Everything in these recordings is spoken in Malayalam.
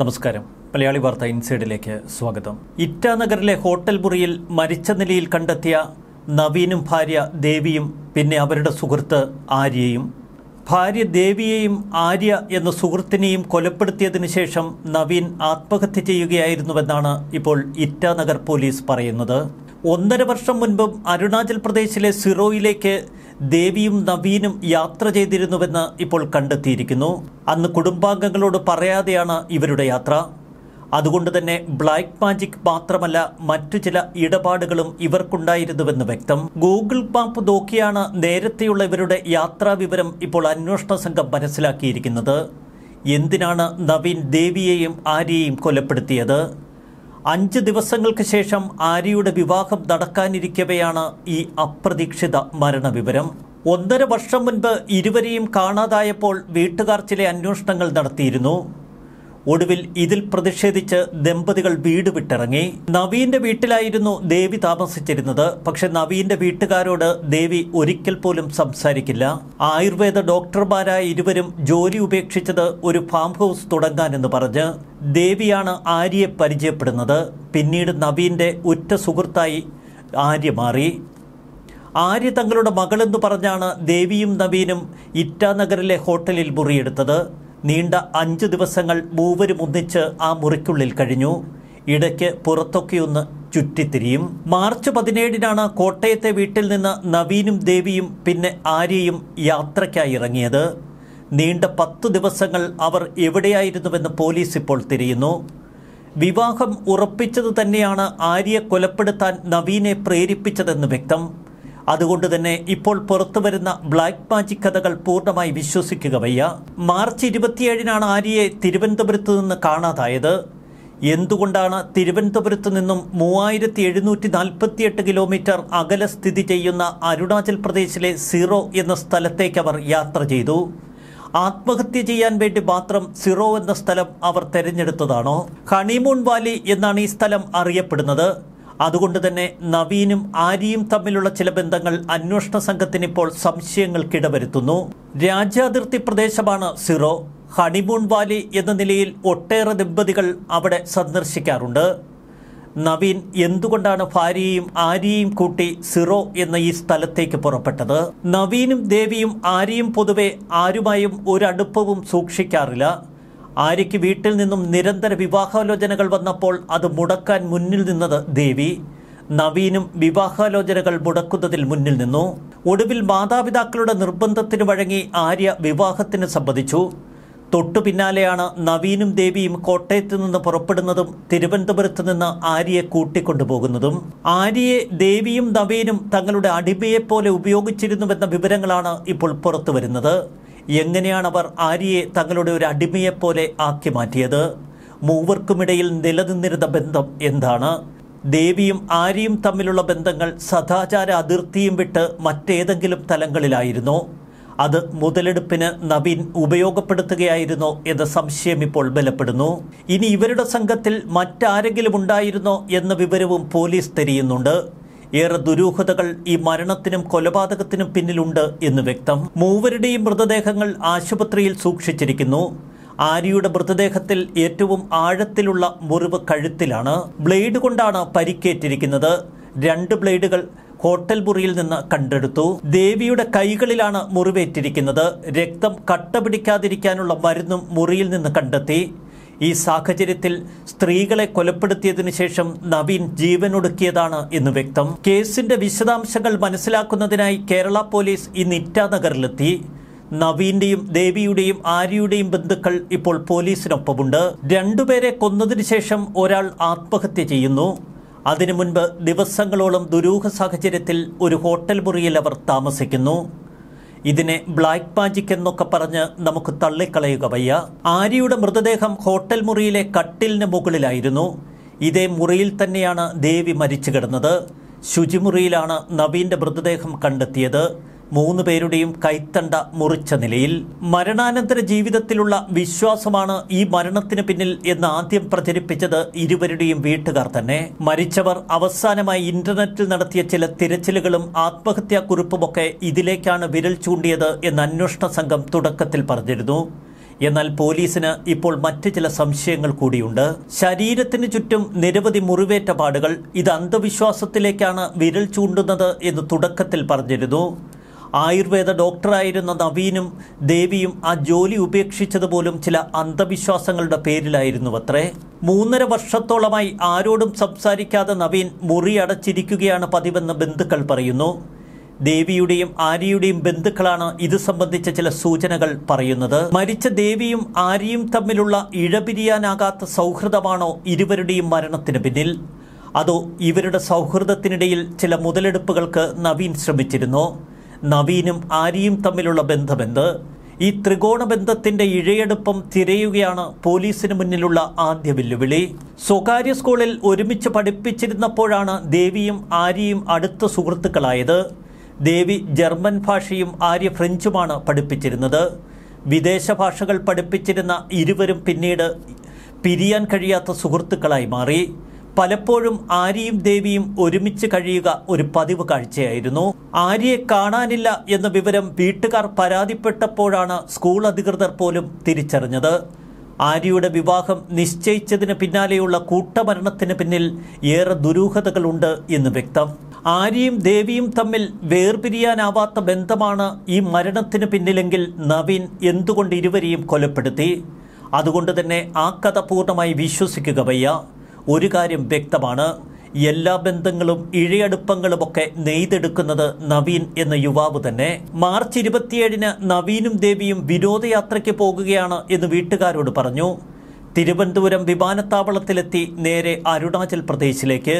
നമസ്കാരം മലയാളി വാർത്ത ഇൻസൈഡിലേക്ക് സ്വാഗതം ഇറ്റാനഗറിലെ ഹോട്ടൽ മുറിയിൽ മരിച്ച നിലയിൽ കണ്ടെത്തിയ നവീനും ഭാര്യ ദേവിയും പിന്നെ അവരുടെ സുഹൃത്ത് ആര്യയും ഭാര്യ ദേവിയെയും ആര്യ എന്ന സുഹൃത്തിനെയും കൊലപ്പെടുത്തിയതിനു ശേഷം നവീൻ ആത്മഹത്യ ചെയ്യുകയായിരുന്നുവെന്നാണ് ഇപ്പോൾ ഇറ്റാനഗർ പോലീസ് പറയുന്നത് ഒന്നര വർഷം മുൻപും അരുണാചൽ പ്രദേശിലെ സിറോയിലേക്ക് ദേവിയും നവീനും യാത്ര ചെയ്തിരുന്നുവെന്ന് ഇപ്പോൾ കണ്ടെത്തിയിരിക്കുന്നു അന്ന് കുടുംബാംഗങ്ങളോട് പറയാതെയാണ് ഇവരുടെ യാത്ര അതുകൊണ്ട് തന്നെ ബ്ലാക്ക് മാജിക് മാത്രമല്ല മറ്റു ചില ഇടപാടുകളും ഇവർക്കുണ്ടായിരുന്നുവെന്ന് വ്യക്തം ഗൂഗിൾ മാപ്പ് നോക്കിയാണ് നേരത്തെയുള്ള ഇവരുടെ യാത്രാ വിവരം ഇപ്പോൾ അന്വേഷണ സംഘം മനസ്സിലാക്കിയിരിക്കുന്നത് എന്തിനാണ് നവീൻ ദേവിയെയും ആര്യയെയും കൊലപ്പെടുത്തിയത് അഞ്ച് ദിവസങ്ങൾക്ക് ശേഷം ആര്യയുടെ വിവാഹം നടക്കാനിരിക്കവെയാണ് ഈ അപ്രതീക്ഷിത മരണവിവരം ഒന്നര വർഷം മുൻപ് ഇരുവരെയും കാണാതായപ്പോൾ വീട്ടുകാർ ചില അന്വേഷണങ്ങൾ നടത്തിയിരുന്നു ഒടുവിൽ ഇതിൽ പ്രതിഷേധിച്ച് ദമ്പതികൾ വീട് വിട്ടിറങ്ങി നവീന്റെ വീട്ടിലായിരുന്നു ദേവി താമസിച്ചിരുന്നത് പക്ഷെ നവീന്റെ വീട്ടുകാരോട് ദേവി ഒരിക്കൽ പോലും സംസാരിക്കില്ല ആയുർവേദ ഡോക്ടർമാരായ ഇരുവരും ജോലി ഉപേക്ഷിച്ചത് ഒരു ഫാം ഹൗസ് തുടങ്ങാനെന്ന് പറഞ്ഞ് ദേവിയാണ് ആര്യയെ പരിചയപ്പെടുന്നത് പിന്നീട് നവീന്റെ ഉറ്റ സുഹൃത്തായി ആര്യ മാറി ആര്യ തങ്ങളുടെ മകളെന്ന് പറഞ്ഞാണ് ദേവിയും നവീനും ഇറ്റാനഗറിലെ ഹോട്ടലിൽ മുറിയെടുത്തത് നീണ്ട അഞ്ച് ദിവസങ്ങൾ മൂവരും ഒന്നിച്ച് ആ മുറിക്കുള്ളിൽ കഴിഞ്ഞു ഇടയ്ക്ക് പുറത്തൊക്കെയൊന്ന് ചുറ്റിത്തിരിയും മാർച്ച് പതിനേഴിനാണ് കോട്ടയത്തെ വീട്ടിൽ നിന്ന് നവീനും ദേവിയും പിന്നെ ആര്യയും യാത്രയ്ക്കായി ഇറങ്ങിയത് നീണ്ട പത്ത് ദിവസങ്ങൾ അവർ എവിടെയായിരുന്നുവെന്ന് പോലീസ് ഇപ്പോൾ തിരിയുന്നു വിവാഹം ഉറപ്പിച്ചത് തന്നെയാണ് ആര്യ കൊലപ്പെടുത്താൻ നവീനെ പ്രേരിപ്പിച്ചതെന്ന് വ്യക്തം അതുകൊണ്ട് തന്നെ ഇപ്പോൾ പുറത്തു വരുന്ന ബ്ലാക്ക് മാജിക് കഥകൾ പൂർണ്ണമായി വിശ്വസിക്കുക വയ്യ മാർച്ച് ഇരുപത്തിയേഴിനാണ് ആര്യയെ തിരുവനന്തപുരത്ത് നിന്ന് കാണാതായത് എന്തുകൊണ്ടാണ് തിരുവനന്തപുരത്ത് നിന്നും മൂവായിരത്തി എഴുന്നൂറ്റി നാൽപ്പത്തിയെട്ട് കിലോമീറ്റർ അകലെ സ്ഥിതി ചെയ്യുന്ന അരുണാചൽ പ്രദേശിലെ സീറോ എന്ന സ്ഥലത്തേക്ക് അവർ യാത്ര ചെയ്തു ആത്മഹത്യ ചെയ്യാൻ വേണ്ടി മാത്രം സിറോ എന്ന സ്ഥലം അവർ തെരഞ്ഞെടുത്തതാണോ ഹണിമൂൺ വാലി എന്നാണ് ഈ സ്ഥലം അറിയപ്പെടുന്നത് അതുകൊണ്ട് തന്നെ നവീനും ആര്യയും തമ്മിലുള്ള ചില ബന്ധങ്ങൾ അന്വേഷണ സംഘത്തിന് ഇപ്പോൾ സംശയങ്ങൾക്കിടവരുത്തുന്നു രാജ്യാതിർത്തി പ്രദേശമാണ് സിറോ ഹണിമൂൺ വാലി എന്ന നിലയിൽ ഒട്ടേറെ ദമ്പതികൾ അവിടെ സന്ദർശിക്കാറുണ്ട് നവീൻ എന്തുകൊണ്ടാണ് ഭാര്യയും ആര്യയും കൂട്ടി സിറോ എന്ന ഈ സ്ഥലത്തേക്ക് പുറപ്പെട്ടത് നവീനും ദേവിയും ആര്യയും പൊതുവെ ആരുമായും ഒരടുപ്പവും സൂക്ഷിക്കാറില്ല ആര്യയ്ക്ക് വീട്ടിൽ നിന്നും നിരന്തര വിവാഹാലോചനകൾ വന്നപ്പോൾ അത് മുടക്കാൻ മുന്നിൽ നിന്നത് ദേവി നവീനും വിവാഹാലോചനകൾ മുടക്കുന്നതിൽ മുന്നിൽ നിന്നു ഒടുവിൽ മാതാപിതാക്കളുടെ നിർബന്ധത്തിന് വഴങ്ങി ആര്യ വിവാഹത്തിന് സംബന്ധിച്ചു തൊട്ടു പിന്നാലെയാണ് നവീനും ദേവിയും കോട്ടയത്ത് നിന്ന് പുറപ്പെടുന്നതും തിരുവനന്തപുരത്ത് നിന്ന് ആര്യയെ കൂട്ടിക്കൊണ്ടുപോകുന്നതും ആര്യയെ ദേവിയും നവീനും തങ്ങളുടെ അടിമയെപ്പോലെ ഉപയോഗിച്ചിരുന്നുവെന്ന വിവരങ്ങളാണ് ഇപ്പോൾ പുറത്തു വരുന്നത് എങ്ങനെയാണ് അവർ ആര്യയെ തങ്ങളുടെ ഒരു അടിമയെപ്പോലെ ആക്കി മാറ്റിയത് മൂവർക്കുമിടയിൽ നിലനിന്നിരുന്ന ബന്ധം എന്താണ് ദേവിയും ആര്യയും തമ്മിലുള്ള ബന്ധങ്ങൾ സദാചാര അതിർത്തിയും വിട്ട് മറ്റേതെങ്കിലും തലങ്ങളിലായിരുന്നു അത് മുതലെടുപ്പിന് നവീൻ ഉപയോഗപ്പെടുത്തുകയായിരുന്നോ എന്ന സംശയം ഇപ്പോൾ ബലപ്പെടുന്നു ഇനി ഇവരുടെ സംഘത്തിൽ മറ്റാരെങ്കിലും ഉണ്ടായിരുന്നോ എന്ന വിവരവും പോലീസ് തെരിയുന്നുണ്ട് ഏറെ ദുരൂഹതകൾ ഈ മരണത്തിനും കൊലപാതകത്തിനും പിന്നിലുണ്ട് എന്ന് വ്യക്തം മൂവരുടെയും മൃതദേഹങ്ങൾ ആശുപത്രിയിൽ സൂക്ഷിച്ചിരിക്കുന്നു ആര്യയുടെ മൃതദേഹത്തിൽ ഏറ്റവും ആഴത്തിലുള്ള മുറിവ് കഴുത്തിലാണ് ബ്ലേഡ് കൊണ്ടാണ് പരിക്കേറ്റിരിക്കുന്നത് രണ്ട് ബ്ലേഡുകൾ ഹോട്ടൽ മുറിയിൽ നിന്ന് കണ്ടെടുത്തു ദേവിയുടെ കൈകളിലാണ് മുറിവേറ്റിരിക്കുന്നത് രക്തം കട്ട പിടിക്കാതിരിക്കാനുള്ള മരുന്നും മുറിയിൽ നിന്ന് കണ്ടെത്തി ഈ സാഹചര്യത്തിൽ സ്ത്രീകളെ കൊലപ്പെടുത്തിയതിനു ശേഷം നവീൻ ജീവനൊടുക്കിയതാണ് എന്ന് വ്യക്തം കേസിന്റെ വിശദാംശങ്ങൾ മനസ്സിലാക്കുന്നതിനായി കേരള പോലീസ് ഇന്ന് ഇറ്റാനഗറിലെത്തി നവീന്റെയും ദേവിയുടെയും ആര്യയുടെയും ബന്ധുക്കൾ ഇപ്പോൾ പോലീസിനൊപ്പമുണ്ട് രണ്ടുപേരെ കൊന്നതിനു ശേഷം ഒരാൾ ആത്മഹത്യ ചെയ്യുന്നു അതിനു മുൻപ് ദിവസങ്ങളോളം ദുരൂഹ സാഹചര്യത്തിൽ ഒരു ഹോട്ടൽ മുറിയിൽ അവർ താമസിക്കുന്നു ഇതിനെ ബ്ലാക്ക് മാജിക് എന്നൊക്കെ പറഞ്ഞ് നമുക്ക് തള്ളിക്കളയുക വയ്യ ആര്യയുടെ മൃതദേഹം ഹോട്ടൽ മുറിയിലെ കട്ടിലിന് മുകളിലായിരുന്നു ഇതേ മുറിയിൽ തന്നെയാണ് ദേവി മരിച്ചു കിടന്നത് ശുചിമുറിയിലാണ് നവീന്റെ മൃതദേഹം കണ്ടെത്തിയത് മൂന്ന് പേരുടെയും കൈത്തണ്ട മുറിച്ച നിലയിൽ മരണാനന്തര ജീവിതത്തിലുള്ള വിശ്വാസമാണ് ഈ മരണത്തിന് പിന്നിൽ എന്ന് ആദ്യം പ്രചരിപ്പിച്ചത് ഇരുവരുടെയും വീട്ടുകാർ തന്നെ മരിച്ചവർ അവസാനമായി ഇന്റർനെറ്റിൽ നടത്തിയ ചില തിരച്ചിലുകളും കുറിപ്പുമൊക്കെ ഇതിലേക്കാണ് വിരൽ ചൂണ്ടിയത് എന്ന് അന്വേഷണ സംഘം തുടക്കത്തിൽ പറഞ്ഞിരുന്നു എന്നാൽ പോലീസിന് ഇപ്പോൾ മറ്റു ചില സംശയങ്ങൾ കൂടിയുണ്ട് ശരീരത്തിന് ചുറ്റും നിരവധി മുറിവേറ്റ പാടുകൾ ഇത് അന്ധവിശ്വാസത്തിലേക്കാണ് വിരൽ ചൂണ്ടുന്നത് എന്ന് തുടക്കത്തിൽ പറഞ്ഞിരുന്നു ആയുർവേദ ഡോക്ടറായിരുന്ന നവീനും ദേവിയും ആ ജോലി ഉപേക്ഷിച്ചത് പോലും ചില അന്ധവിശ്വാസങ്ങളുടെ പേരിലായിരുന്നു അത്രേ മൂന്നര വർഷത്തോളമായി ആരോടും സംസാരിക്കാതെ നവീൻ മുറി അടച്ചിരിക്കുകയാണ് പതിവെന്ന് ബന്ധുക്കൾ പറയുന്നു ദേവിയുടെയും ആര്യയുടെയും ബന്ധുക്കളാണ് ഇത് സംബന്ധിച്ച ചില സൂചനകൾ പറയുന്നത് മരിച്ച ദേവിയും ആര്യയും തമ്മിലുള്ള ഇഴപിരിയാനാകാത്ത സൗഹൃദമാണോ ഇരുവരുടെയും മരണത്തിന് പിന്നിൽ അതോ ഇവരുടെ സൗഹൃദത്തിനിടയിൽ ചില മുതലെടുപ്പുകൾക്ക് നവീൻ ശ്രമിച്ചിരുന്നോ നവീനും ആര്യയും തമ്മിലുള്ള ബന്ധമെന്ത് ഈ ത്രികോണ ബന്ധത്തിന്റെ ഇഴയെടുപ്പം തിരയുകയാണ് പോലീസിന് മുന്നിലുള്ള ആദ്യ വെല്ലുവിളി സ്വകാര്യ സ്കൂളിൽ ഒരുമിച്ച് പഠിപ്പിച്ചിരുന്നപ്പോഴാണ് ദേവിയും ആര്യയും അടുത്ത സുഹൃത്തുക്കളായത് ദേവി ജർമ്മൻ ഭാഷയും ആര്യ ഫ്രഞ്ചുമാണ് പഠിപ്പിച്ചിരുന്നത് വിദേശ ഭാഷകൾ പഠിപ്പിച്ചിരുന്ന ഇരുവരും പിന്നീട് പിരിയാൻ കഴിയാത്ത സുഹൃത്തുക്കളായി മാറി പലപ്പോഴും ആര്യയും ദേവിയും ഒരുമിച്ച് കഴിയുക ഒരു പതിവ് കാഴ്ചയായിരുന്നു ആര്യയെ കാണാനില്ല എന്ന വിവരം വീട്ടുകാർ പരാതിപ്പെട്ടപ്പോഴാണ് സ്കൂൾ അധികൃതർ പോലും തിരിച്ചറിഞ്ഞത് ആര്യയുടെ വിവാഹം നിശ്ചയിച്ചതിന് പിന്നാലെയുള്ള കൂട്ടമരണത്തിന് പിന്നിൽ ഏറെ ദുരൂഹതകളുണ്ട് എന്ന് വ്യക്തം ആര്യയും ദേവിയും തമ്മിൽ വേർപിരിയാനാവാത്ത ബന്ധമാണ് ഈ മരണത്തിന് പിന്നിലെങ്കിൽ നവീൻ എന്തുകൊണ്ട് ഇരുവരെയും കൊലപ്പെടുത്തി അതുകൊണ്ട് തന്നെ ആ കഥ പൂർണ്ണമായി വിശ്വസിക്കുക വയ്യ ഒരു കാര്യം വ്യക്തമാണ് എല്ലാ ബന്ധങ്ങളും ഇഴയടുപ്പങ്ങളുമൊക്കെ നെയ്തെടുക്കുന്നത് നവീൻ എന്ന യുവാവ് തന്നെ മാർച്ച് ഇരുപത്തിയേഴിന് നവീനും ദേവിയും വിനോദയാത്രയ്ക്ക് പോകുകയാണ് എന്ന് വീട്ടുകാരോട് പറഞ്ഞു തിരുവനന്തപുരം വിമാനത്താവളത്തിലെത്തി നേരെ അരുണാചൽ പ്രദേശിലേക്ക്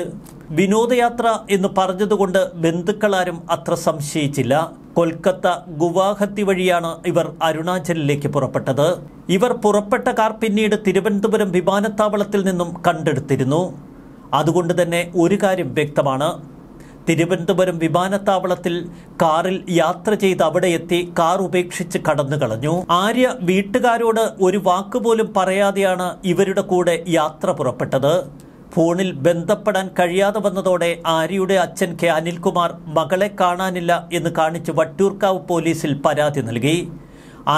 വിനോദയാത്ര എന്ന് പറഞ്ഞതുകൊണ്ട് ബന്ധുക്കളാരും അത്ര സംശയിച്ചില്ല കൊൽക്കത്ത ഗുവാഹത്തി വഴിയാണ് ഇവർ അരുണാചലിലേക്ക് പുറപ്പെട്ടത് ഇവർ പുറപ്പെട്ട കാർ പിന്നീട് തിരുവനന്തപുരം വിമാനത്താവളത്തിൽ നിന്നും കണ്ടെടുത്തിരുന്നു അതുകൊണ്ട് തന്നെ ഒരു കാര്യം വ്യക്തമാണ് തിരുവനന്തപുരം വിമാനത്താവളത്തിൽ കാറിൽ യാത്ര ചെയ്ത് അവിടെ എത്തി കാർ ഉപേക്ഷിച്ച് കടന്നു കളഞ്ഞു ആര്യ വീട്ടുകാരോട് ഒരു വാക്കുപോലും പറയാതെയാണ് ഇവരുടെ കൂടെ യാത്ര പുറപ്പെട്ടത് ഫോണിൽ ബന്ധപ്പെടാൻ കഴിയാതെ വന്നതോടെ ആര്യയുടെ അച്ഛൻ കെ അനിൽകുമാർ മകളെ കാണാനില്ല എന്ന് കാണിച്ച് വട്ടൂർക്കാവ് പോലീസിൽ പരാതി നൽകി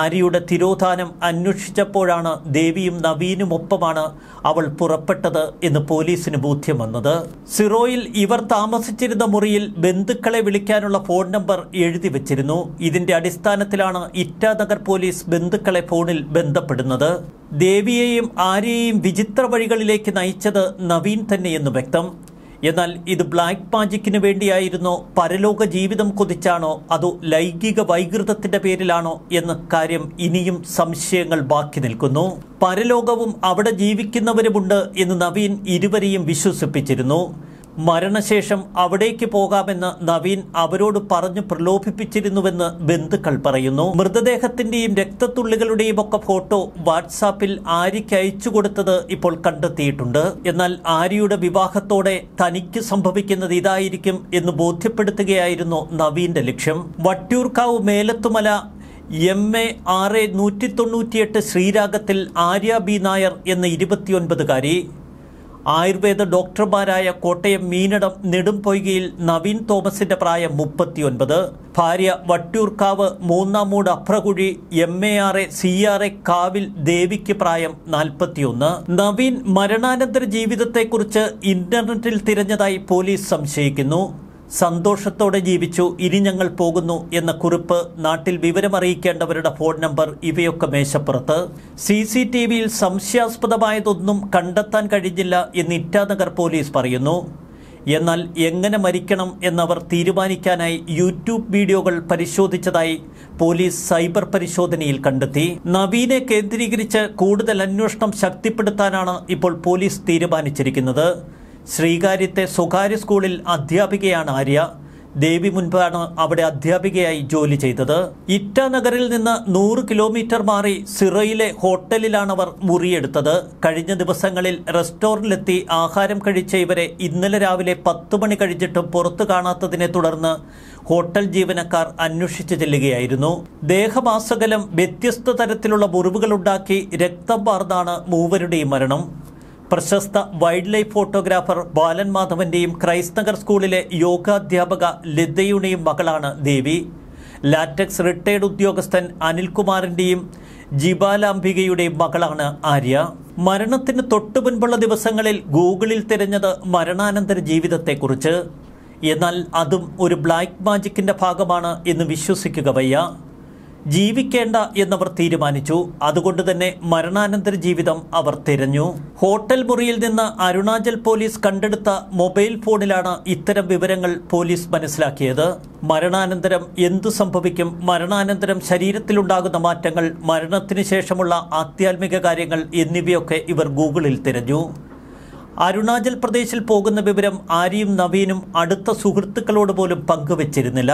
ആര്യയുടെ തിരോധാനം അന്വേഷിച്ചപ്പോഴാണ് ദേവിയും നവീനുമൊപ്പമാണ് അവൾ പുറപ്പെട്ടത് എന്ന് പോലീസിന് ബോധ്യം വന്നത് സിറോയിൽ ഇവർ താമസിച്ചിരുന്ന മുറിയിൽ ബന്ധുക്കളെ വിളിക്കാനുള്ള ഫോൺ നമ്പർ എഴുതി വച്ചിരുന്നു ഇതിന്റെ അടിസ്ഥാനത്തിലാണ് ഇറ്റാനഗർ പോലീസ് ബന്ധുക്കളെ ഫോണിൽ ബന്ധപ്പെടുന്നത് ദേവിയെയും ആരെയും വിചിത്ര വഴികളിലേക്ക് നയിച്ചത് നവീൻ തന്നെയെന്ന് വ്യക്തം എന്നാൽ ഇത് ബ്ലാക്ക് മാജിക്കിന് വേണ്ടിയായിരുന്നോ പരലോക ജീവിതം കൊതിച്ചാണോ അതോ ലൈംഗിക വൈകൃതത്തിന്റെ പേരിലാണോ എന്ന കാര്യം ഇനിയും സംശയങ്ങൾ ബാക്കി നിൽക്കുന്നു പരലോകവും അവിടെ ജീവിക്കുന്നവരുമുണ്ട് എന്ന് നവീൻ ഇരുവരെയും വിശ്വസിപ്പിച്ചിരുന്നു മരണശേഷം അവിടേക്ക് പോകാമെന്ന് നവീൻ അവരോട് പറഞ്ഞു പ്രലോഭിപ്പിച്ചിരുന്നുവെന്ന് ബന്ധുക്കൾ പറയുന്നു മൃതദേഹത്തിന്റെയും രക്തത്തുള്ളികളുടെയും ഒക്കെ ഫോട്ടോ വാട്സാപ്പിൽ ആര്യയ്ക്ക് അയച്ചു കൊടുത്തത് ഇപ്പോൾ കണ്ടെത്തിയിട്ടുണ്ട് എന്നാൽ ആര്യയുടെ വിവാഹത്തോടെ തനിക്ക് സംഭവിക്കുന്നത് ഇതായിരിക്കും എന്ന് ബോധ്യപ്പെടുത്തുകയായിരുന്നു നവീന്റെ ലക്ഷ്യം വട്ടിയൂർക്കാവ് മേലത്തുമല എം എ ആറ് നൂറ്റി തൊണ്ണൂറ്റിയെട്ട് ശ്രീരാഗത്തിൽ ആര്യ ബി നായർ എന്ന ഇരുപത്തിയൊൻപതുകാരി ആയുർവേദ ഡോക്ടർമാരായ കോട്ടയം മീനടം നെടുംപൊയ്കയിൽ നവീൻ തോമസിന്റെ പ്രായം മുപ്പത്തിയൊൻപത് ഭാര്യ Vattiyoorkavu Moonnamoodu Aprakuzhi M A R A C R A കാവിൽ ദേവിക്ക് പ്രായം നാൽപ്പത്തിയൊന്ന് നവീൻ മരണാനന്തര ജീവിതത്തെക്കുറിച്ച് ഇന്റർനെറ്റിൽ തിരഞ്ഞതായി പോലീസ് സംശയിക്കുന്നു സന്തോഷത്തോടെ ജീവിച്ചു ഇനി ഞങ്ങൾ പോകുന്നു എന്ന കുറിപ്പ് നാട്ടിൽ വിവരമറിയിക്കേണ്ടവരുടെ ഫോൺ നമ്പർ ഇവയൊക്കെ മേശപ്പുറത്ത് സി സി ടി വിയിൽ സംശയാസ്പദമായതൊന്നും കണ്ടെത്താൻ കഴിഞ്ഞില്ല എന്ന് ഇറ്റാനഗർ പോലീസ് പറയുന്നു എന്നാൽ എങ്ങനെ മരിക്കണം എന്നവർ തീരുമാനിക്കാനായി യൂട്യൂബ് വീഡിയോകൾ പരിശോധിച്ചതായി പോലീസ് സൈബർ പരിശോധനയിൽ കണ്ടെത്തി നവീനെ കേന്ദ്രീകരിച്ച് കൂടുതൽ അന്വേഷണം ശക്തിപ്പെടുത്താനാണ് ഇപ്പോൾ പോലീസ് തീരുമാനിച്ചിരിക്കുന്നത് ശ്രീകാര്യത്തെ സ്വകാര്യ സ്കൂളിൽ അധ്യാപികയാണ് ആര്യ ദേവി മുൻപാണ് അവിടെ അധ്യാപികയായി ജോലി ചെയ്തത് ഇറ്റാനഗറിൽ നിന്ന് നൂറ് കിലോമീറ്റർ മാറി സിറയിലെ ഹോട്ടലിലാണ് അവർ മുറിയെടുത്തത് കഴിഞ്ഞ ദിവസങ്ങളിൽ റെസ്റ്റോറൻറ്റിലെത്തി ആഹാരം കഴിച്ച ഇവരെ ഇന്നലെ രാവിലെ പത്ത് മണി കഴിഞ്ഞിട്ടും പുറത്തു കാണാത്തതിനെ തുടർന്ന് ഹോട്ടൽ ജീവനക്കാർ അന്വേഷിച്ചു ചെല്ലുകയായിരുന്നു ദേഹമാസകലം വ്യത്യസ്ത തരത്തിലുള്ള മുറിവുകളുണ്ടാക്കി രക്തം പാർന്നാണ് മൂവരുടെയും മരണം പ്രശസ്ത വൈൽഡ് ലൈഫ് ഫോട്ടോഗ്രാഫർ ബാലൻ മാധവന്റെയും ക്രൈസ്തകർ സ്കൂളിലെ യോഗാധ്യാപക ലതയുടെയും മകളാണ് ദേവി ലാറ്റക്സ് റിട്ടയർഡ് ഉദ്യോഗസ്ഥൻ അനിൽകുമാറിന്റെയും ജിബാലാംബികയുടെയും മകളാണ് ആര്യ മരണത്തിന് തൊട്ടു മുൻപുള്ള ദിവസങ്ങളിൽ ഗൂഗിളിൽ തിരഞ്ഞത് മരണാനന്തര ജീവിതത്തെക്കുറിച്ച് എന്നാൽ അതും ഒരു ബ്ലാക്ക് മാജിക്കിന്റെ ഭാഗമാണ് എന്ന് വിശ്വസിക്കുക വയ്യ ജീവിക്കേണ്ട എന്നവർ തീരുമാനിച്ചു അതുകൊണ്ട് തന്നെ മരണാനന്തര ജീവിതം അവർ തിരഞ്ഞു ഹോട്ടൽ മുറിയിൽ നിന്ന് അരുണാചൽ പോലീസ് കണ്ടെടുത്ത മൊബൈൽ ഫോണിലാണ് ഇത്തരം വിവരങ്ങൾ പോലീസ് മനസ്സിലാക്കിയത് മരണാനന്തരം എന്തു സംഭവിക്കും മരണാനന്തരം ശരീരത്തിലുണ്ടാകുന്ന മാറ്റങ്ങൾ മരണത്തിന് ശേഷമുള്ള ആധ്യാത്മിക കാര്യങ്ങൾ എന്നിവയൊക്കെ ഇവർ ഗൂഗിളിൽ തിരഞ്ഞു അരുണാചൽ പ്രദേശിൽ പോകുന്ന വിവരം ആരിയും നവീനും അടുത്ത സുഹൃത്തുക്കളോട് പോലും പങ്കുവച്ചിരുന്നില്ല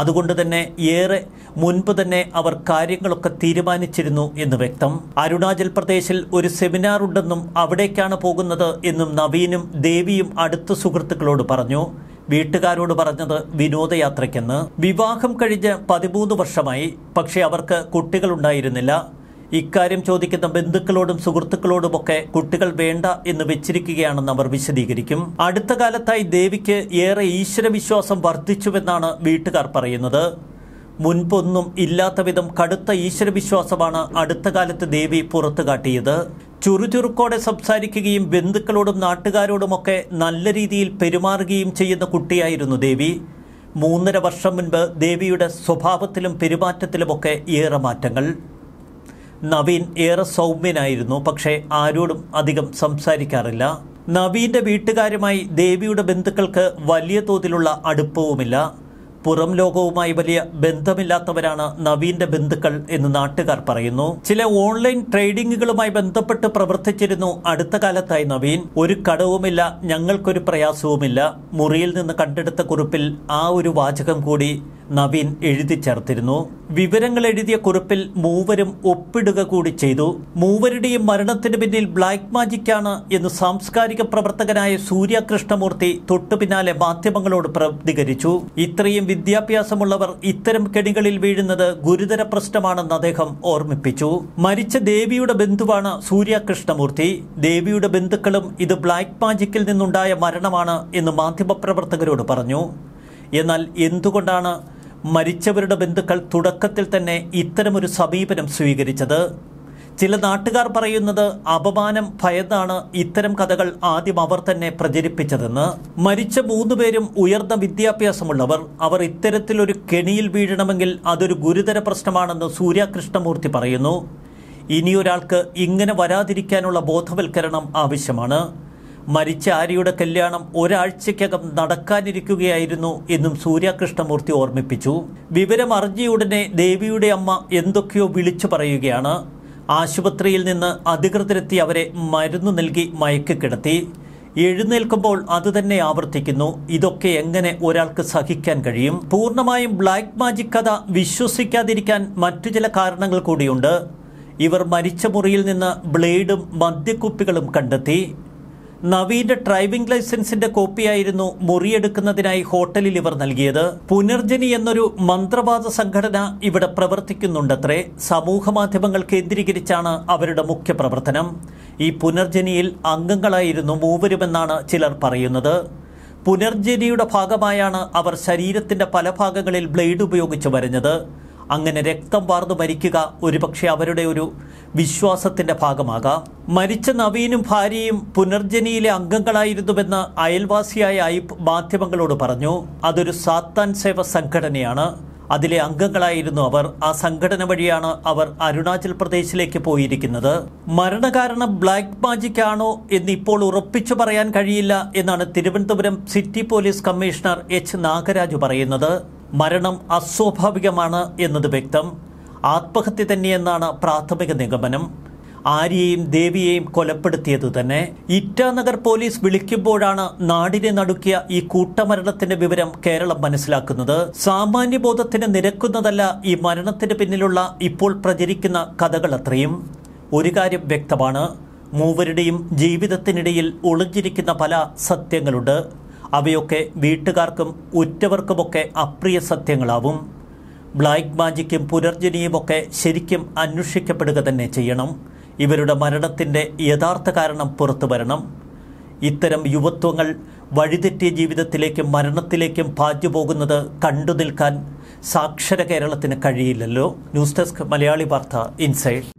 അതുകൊണ്ട് തന്നെ ഏറെ മുൻപ് തന്നെ അവർ കാര്യങ്ങളൊക്കെ തീരുമാനിച്ചിരുന്നു എന്ന് വ്യക്തം അരുണാചൽ പ്രദേശിൽ ഒരു സെമിനാർ ഉണ്ടെന്നും അവിടേക്കാണ് പോകുന്നത് എന്നും നവീനും ദേവിയും അടുത്ത സുഹൃത്തുക്കളോട് പറഞ്ഞു വീട്ടുകാരോട് പറഞ്ഞത് വിനോദയാത്രയ്ക്കെന്ന് വിവാഹം കഴിഞ്ഞ് പതിമൂന്ന് വർഷമായി പക്ഷേ അവർക്ക് കുട്ടികളുണ്ടായിരുന്നില്ല ഇക്കാര്യം ചോദിക്കുന്ന ബന്ധുക്കളോടും സുഹൃത്തുക്കളോടുമൊക്കെ കുട്ടികൾ വേണ്ട എന്ന് വെച്ചിരിക്കുകയാണെന്ന് അവർ വിശദീകരിക്കും അടുത്ത കാലത്തായി ദേവിക്ക് ഏറെ ഈശ്വരവിശ്വാസം വർദ്ധിച്ചുവെന്നാണ് വീട്ടുകാർ പറയുന്നത് മുൻപൊന്നും ഇല്ലാത്ത വിധം കടുത്ത ഈശ്വരവിശ്വാസമാണ് അടുത്ത കാലത്ത് ദേവി പുറത്തു കാട്ടിയത് ചുറുചുറുക്കോടെ സംസാരിക്കുകയും ബന്ധുക്കളോടും നാട്ടുകാരോടുമൊക്കെ നല്ല രീതിയിൽ പെരുമാറുകയും ചെയ്യുന്ന കുട്ടിയായിരുന്നു ദേവി മൂന്നര വർഷം മുൻപ് ദേവിയുടെ സ്വഭാവത്തിലും പെരുമാറ്റത്തിലുമൊക്കെ ഏറെ മാറ്റങ്ങൾ നവീൻ ഏറെ സൗമ്യനായിരുന്നു പക്ഷേ ആരോടും അധികം സംസാരിക്കാറില്ല നവീന്റെ വീട്ടുകാരുമായി ദേവിയുടെ ബന്ധുക്കൾക്ക് വലിയ തോതിലുള്ള അടുപ്പവുമില്ല പുറം ലോകവുമായി വലിയ ബന്ധമില്ലാത്തവരാണ് നവീന്റെ ബന്ധുക്കൾ എന്ന് നാട്ടുകാർ പറയുന്നു ചില ഓൺലൈൻ ട്രേഡിങ്ങുകളുമായി ബന്ധപ്പെട്ട് പ്രവർത്തിച്ചിരുന്നു അടുത്ത കാലത്തായി നവീൻ ഒരു കടവുമില്ല ഞങ്ങൾക്കൊരു പ്രയാസവുമില്ല മുറിയിൽ നിന്ന് കണ്ടെടുത്ത കുറിപ്പിൽ ആ ഒരു വാചകം കൂടി നവീൻ എഴുതി ചേർത്തിരുന്നു വിവരങ്ങൾ എഴുതിയ കുറിപ്പിൽ മൂവരും ഒപ്പിടുക കൂടി ചെയ്തു മൂവരുടെയും മരണത്തിന് പിന്നിൽ ബ്ലാക്ക് ആണ് എന്ന് സാംസ്കാരിക പ്രവർത്തകനായ സൂര്യ കൃഷ്ണമൂർത്തി തൊട്ടുപിന്നാലെ മാധ്യമങ്ങളോട് പ്രതികരിച്ചു ഇത്രയും വിദ്യാഭ്യാസമുള്ളവർ ഇത്തരം കെണികളിൽ വീഴുന്നത് ഗുരുതര പ്രശ്നമാണെന്ന് അദ്ദേഹം ഓർമ്മിപ്പിച്ചു മരിച്ച ദേവിയുടെ ബന്ധുവാണ് സൂര്യ കൃഷ്ണമൂർത്തി ദേവിയുടെ ബന്ധുക്കളും ഇത് ബ്ലാക്ക് മാജിക്കിൽ നിന്നുണ്ടായ മരണമാണ് എന്ന് മാധ്യമപ്രവർത്തകരോട് പറഞ്ഞു എന്നാൽ എന്തുകൊണ്ടാണ് മരിച്ചവരുടെ ബന്ധുക്കൾ തുടക്കത്തിൽ തന്നെ ഇത്തരമൊരു സമീപനം സ്വീകരിച്ചത് ചില നാട്ടുകാർ പറയുന്നത് അപമാനം ഭയന്നാണ് ഇത്തരം കഥകൾ ആദ്യം അവർ തന്നെ പ്രചരിപ്പിച്ചതെന്ന് മരിച്ച മൂന്നുപേരും ഉയർന്ന വിദ്യാഭ്യാസമുള്ളവർ അവർ ഇത്തരത്തിലൊരു കെണിയിൽ വീഴണമെങ്കിൽ അതൊരു ഗുരുതര പ്രശ്നമാണെന്ന് സൂര്യകൃഷ്ണമൂർത്തി പറയുന്നു ഇനിയൊരാൾക്ക് ഇങ്ങനെ വരാതിരിക്കാനുള്ള ബോധവൽക്കരണം ആവശ്യമാണ് മരിച്ച ആര്യയുടെ കല്യാണം ഒരാഴ്ചയ്ക്കകം നടക്കാനിരിക്കുകയായിരുന്നു എന്നും സൂര്യകൃഷ്ണമൂർത്തി ഓർമ്മിപ്പിച്ചു വിവരം അറിഞ്ഞയുടനെ ദേവിയുടെ അമ്മ എന്തൊക്കെയോ വിളിച്ചു പറയുകയാണ് ആശുപത്രിയിൽ നിന്ന് അധികൃതരെത്തി അവരെ മരുന്ന് നൽകി മയക്കി കിടത്തി എഴുന്നേൽക്കുമ്പോൾ അതുതന്നെ ആവർത്തിക്കുന്നു ഇതൊക്കെ എങ്ങനെ ഒരാൾക്ക് സഹിക്കാൻ കഴിയും പൂർണ്ണമായും ബ്ലാക്ക് മാജിക് കഥ വിശ്വസിക്കാതിരിക്കാൻ മറ്റു ചില കാരണങ്ങൾ കൂടിയുണ്ട് ഇവർ മരിച്ച മുറിയിൽ നിന്ന് ബ്ലേഡും മദ്യക്കുപ്പികളും കണ്ടെത്തി നവീന്റെ ഡ്രൈവിംഗ് ലൈസൻസിന്റെ കോപ്പിയായിരുന്നു മുറിയെടുക്കുന്നതിനായി ഹോട്ടലിൽ ഇവർ നൽകിയത് പുനർജനി എന്നൊരു മന്ത്രവാദ സംഘടന ഇവിടെ പ്രവർത്തിക്കുന്നുണ്ടത്രേ സമൂഹമാധ്യമങ്ങൾ കേന്ദ്രീകരിച്ചാണ് അവരുടെ മുഖ്യ പ്രവർത്തനം ഈ പുനർജനിയിൽ അംഗങ്ങളായിരുന്നു മൂവരുമെന്നാണ് ചിലർ പറയുന്നത് പുനർജനിയുടെ ഭാഗമായാണ് അവർ ശരീരത്തിന്റെ പല ഭാഗങ്ങളിൽ ബ്ലേഡ് ഉപയോഗിച്ച് വരഞ്ഞത് അങ്ങനെ രക്തം വാർന്നു മരിക്കുക ഒരുപക്ഷെ അവരുടെ ഒരു വിശ്വാസത്തിൻ്റെ ഭാഗമാകാം മരിച്ച നവീനും ഭാര്യയും പുനർജനിയിലെ അംഗങ്ങളായിരുന്നുവെന്ന് അയൽവാസിയായ അയിബ് മാധ്യമങ്ങളോട് പറഞ്ഞു അതൊരു സാത്താൻ സേവ സംഘടനയാണ് അതിലെ അംഗങ്ങളായിരുന്നു അവർ ആ സംഘടന വഴിയാണ് അവർ അരുണാചൽ പ്രദേശിലേക്ക് പോയിരിക്കുന്നത് മരണകാരണം ബ്ലാക്ക് മാജിക് ആണോ എന്ന് ഇപ്പോൾ ഉറപ്പിച്ചു പറയാൻ കഴിയില്ല എന്നാണ് Thiruvananthapuram city police commissioner H Nagaraju പറയുന്നത് മരണം അസ്വാഭാവികമാണ് എന്നത് വ്യക്തം ആത്മഹത്യ തന്നെയെന്നാണ് പ്രാഥമിക നിഗമനം ആര്യയെയും ദേവിയെയും കൊലപ്പെടുത്തിയത് തന്നെ ഇറ്റാനഗർ പോലീസ് വിളിക്കുമ്പോഴാണ് നാടിനെ നടുക്കിയ ഈ കൂട്ടമരണത്തിന്റെ വിവരം കേരളം മനസ്സിലാക്കുന്നത് സാമാന്യബോധത്തിന് നിരക്കുന്നതല്ല ഈ മരണത്തിന് പിന്നിലുള്ള ഇപ്പോൾ പ്രചരിക്കുന്ന കഥകൾ അത്രയും ഒരു കാര്യം വ്യക്തമാണ് മൂവരുടെയും ജീവിതത്തിനിടയിൽ ഒളിഞ്ഞിരിക്കുന്ന പല സത്യങ്ങളുണ്ട് അവയൊക്കെ വീട്ടുകാർക്കും ഉറ്റവർക്കുമൊക്കെ അപ്രിയ സത്യങ്ങളാവും ബ്ലാക്ക് മാജിക്കും പുനർജനിയുമൊക്കെ ശരിക്കും അന്വേഷിക്കപ്പെടുക തന്നെ ചെയ്യണം ഇവരുടെ മരണത്തിൻ്റെ യഥാർത്ഥ കാരണം പുറത്തു വരണം ഇത്തരം യുവത്വങ്ങൾ വഴിതെറ്റിയ ജീവിതത്തിലേക്കും മരണത്തിലേക്കും പാഞ്ഞു പോകുന്നത് കണ്ടു നിൽക്കാൻ സാക്ഷര കേരളത്തിന് കഴിയില്ലല്ലോ ന്യൂസ് ഡെസ്ക് മലയാളി വാർത്ത ഇൻസൈഡ്